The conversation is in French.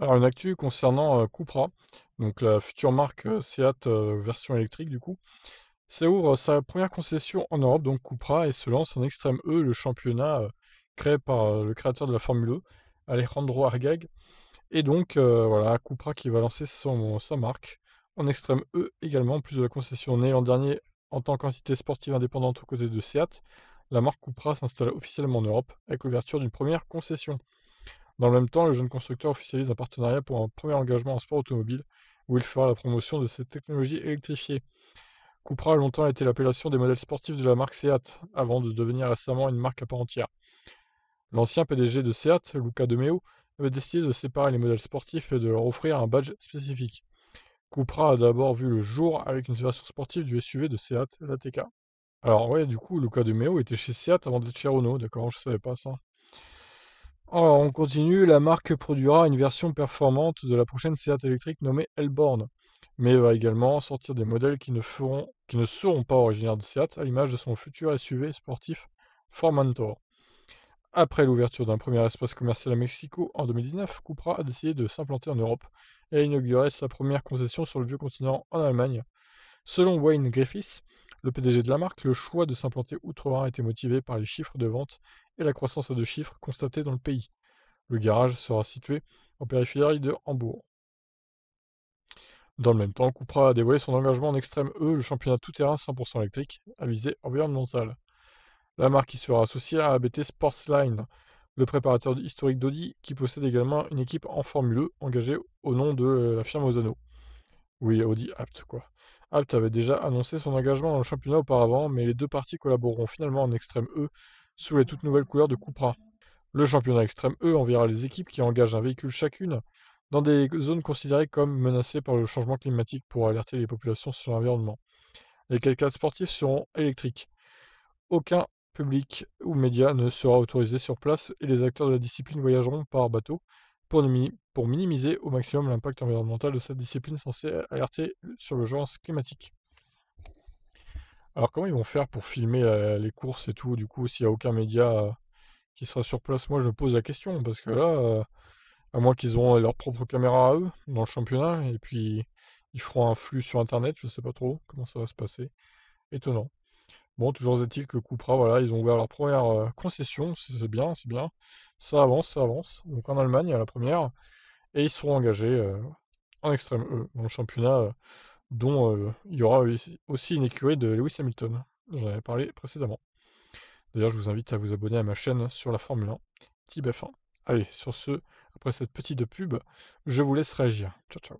Alors une actu concernant Cupra, donc la future marque Seat version électrique du coup, ça ouvre euh, sa première concession en Europe, donc Cupra, et se lance en Extrême E, le championnat créé par le créateur de la Formule E, Alejandro Argag. Et donc voilà, Cupra qui va lancer son, sa marque en Extrême E également, en plus de la concession née en dernier en tant qu'entité sportive indépendante aux côtés de Seat. La marque Cupra s'installe officiellement en Europe avec l'ouverture d'une première concession. Dans le même temps, le jeune constructeur officialise un partenariat pour un premier engagement en sport automobile, où il fera la promotion de cette technologies électrifiées. Cupra a longtemps été l'appellation des modèles sportifs de la marque Seat, avant de devenir récemment une marque à part entière. L'ancien PDG de Seat, Luca De Meo, avait décidé de séparer les modèles sportifs et de leur offrir un badge spécifique. Cupra a d'abord vu le jour avec une version sportive du SUV de Seat, l'ATK. Alors ouais, du coup, Luca De Meo était chez Seat avant d'être chez Renault, d'accord, je savais pas ça. Alors ah, on continue, la marque produira une version performante de la prochaine Seat électrique nommée Elborn, mais va également sortir des modèles qui ne, seront pas originaires de Seat, à l'image de son futur SUV sportif Formentor. Après l'ouverture d'un premier espace commercial à Mexico en 2019, Cupra a décidé de s'implanter en Europe et a inauguré sa première concession sur le vieux continent en Allemagne. Selon Wayne Griffiths, le PDG de la marque, le choix de s'implanter outre-Rhin était motivé par les chiffres de vente et la croissance à deux chiffres constatée dans le pays. Le garage sera situé en périphérie de Hambourg. Dans le même temps, Cupra a dévoilé son engagement en extrême E, le championnat tout-terrain 100% électrique, à visée environnementale. La marque y sera associée à ABT Sportsline, le préparateur historique d'Audi, qui possède également une équipe en Formule E, engagée au nom de euh, la firme Osano. Oui, Audi Apt, quoi. Apt avait déjà annoncé son engagement dans le championnat auparavant, mais les deux parties collaboreront finalement en extrême E sous les toutes nouvelles couleurs de Cupra. Le championnat extrême eux, enverra les équipes qui engagent un véhicule chacune dans des zones considérées comme menacées par le changement climatique pour alerter les populations sur l'environnement. Les calcades sportifs seront électriques. Aucun public ou média ne sera autorisé sur place et les acteurs de la discipline voyageront par bateau pour, minimiser au maximum l'impact environnemental de cette discipline censée alerter sur l'urgence climatique. Alors comment ils vont faire pour filmer euh, les courses et tout, du coup, s'il n'y a aucun média euh, qui sera sur place Moi, je me pose la question, parce que là, euh, à moins qu'ils aient leur propre caméra à eux, dans le championnat, et puis ils feront un flux sur Internet, je ne sais pas trop comment ça va se passer. Étonnant. Bon, toujours est-il que Cupra, voilà, ils ont ouvert leur première concession, c'est bien, c'est bien. Ça avance, ça avance. Donc en Allemagne, à la première, et ils seront engagés en extrême dans le championnat dont euh, il y aura aussi une écurie de Lewis Hamilton. J'en avais parlé précédemment. D'ailleurs, je vous invite à vous abonner à ma chaîne sur la Formule 1, Petit 1 Allez, sur ce, après cette petite pub, je vous laisse réagir. Ciao, ciao.